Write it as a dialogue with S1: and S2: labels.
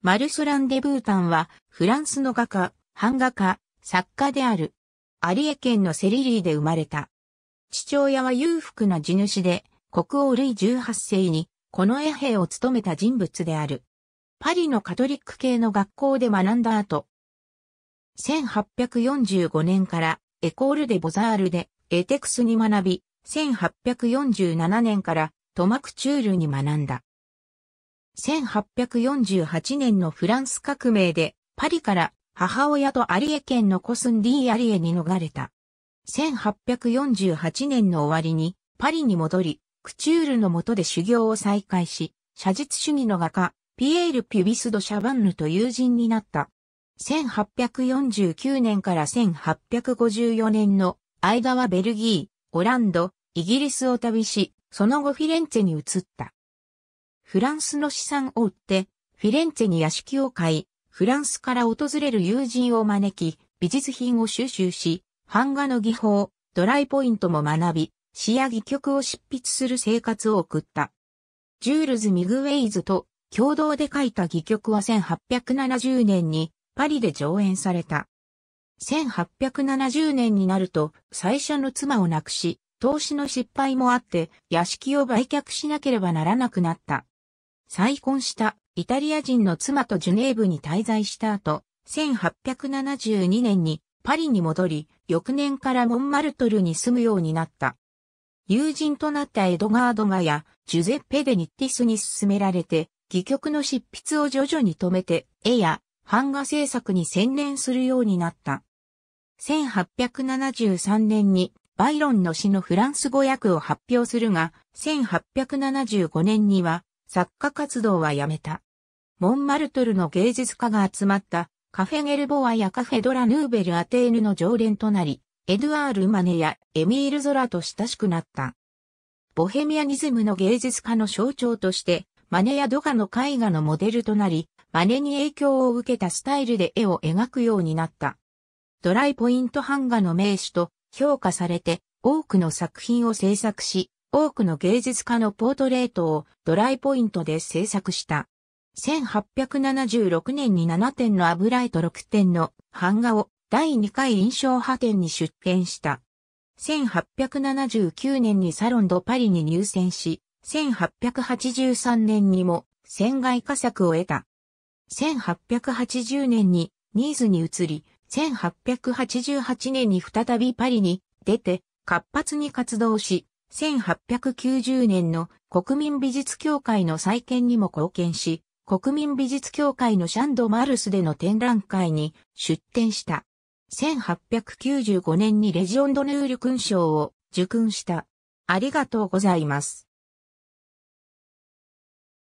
S1: マルス・ランデブータンは、フランスの画家、版画家、作家である。アリエ県のセリリーで生まれた。父親は裕福な地主で、国王ルイ18世に、この絵兵を務めた人物である。パリのカトリック系の学校で学んだ後、1845年からエコール・デ・ボザールでエテクスに学び、1847年からトマクチュールに学んだ。1848年のフランス革命で、パリから母親とアリエ県のコスンディ・アリエに逃れた。1848年の終わりに、パリに戻り、クチュールの下で修行を再開し、写実主義の画家、ピエール・ピュビス・ド・シャバンヌと友人になった。1849年から1854年の間はベルギー、オランド、イギリスを旅し、その後フィレンツェに移った。フランスの資産を売って、フィレンツェに屋敷を買い、フランスから訪れる友人を招き、美術品を収集し、版画の技法、ドライポイントも学び、詩や戯曲を執筆する生活を送った。ジュールズ・ミグウェイズと共同で書いた戯曲は1870年にパリで上演された。1870年になると最初の妻を亡くし、投資の失敗もあって屋敷を売却しなければならなくなった。再婚したイタリア人の妻とジュネーブに滞在した後、1872年にパリに戻り、翌年からモンマルトルに住むようになった。友人となったエドガードガやジュゼッペ・デ・ニッティスに勧められて、戯曲の執筆を徐々に止めて、絵や版画制作に専念するようになった。1873年にバイロンの詩のフランス語訳を発表するが、1875年には作家活動はやめた。モンマルトルの芸術家が集まったカフェゲルボワやカフェドラヌーベルアテーヌの常連となり、エドゥアール・マネやエミール・ゾラと親しくなった。ボヘミアニズムの芸術家の象徴として、マネやドガの絵画のモデルとなり、マネに影響を受けたスタイルで絵を描くようになった。ドライポイント版画の名手と評価されて多くの作品を制作し、多くの芸術家のポートレートをドライポイントで制作した。1876年に7点の油絵と6点の版画を第2回印象派展に出展した。1879年にサロンドパリに入選し、1883年にも船外佳作を得た。1880年にニーズに移り、1888年に再びパリに出て活発に活動し、1890年の国民美術協会の再建にも貢献し、国民美術協会のシャンド・マルスでの展覧会に出展した。1895年にレジオンドヌール勲章を受勲した。ありがとうございます。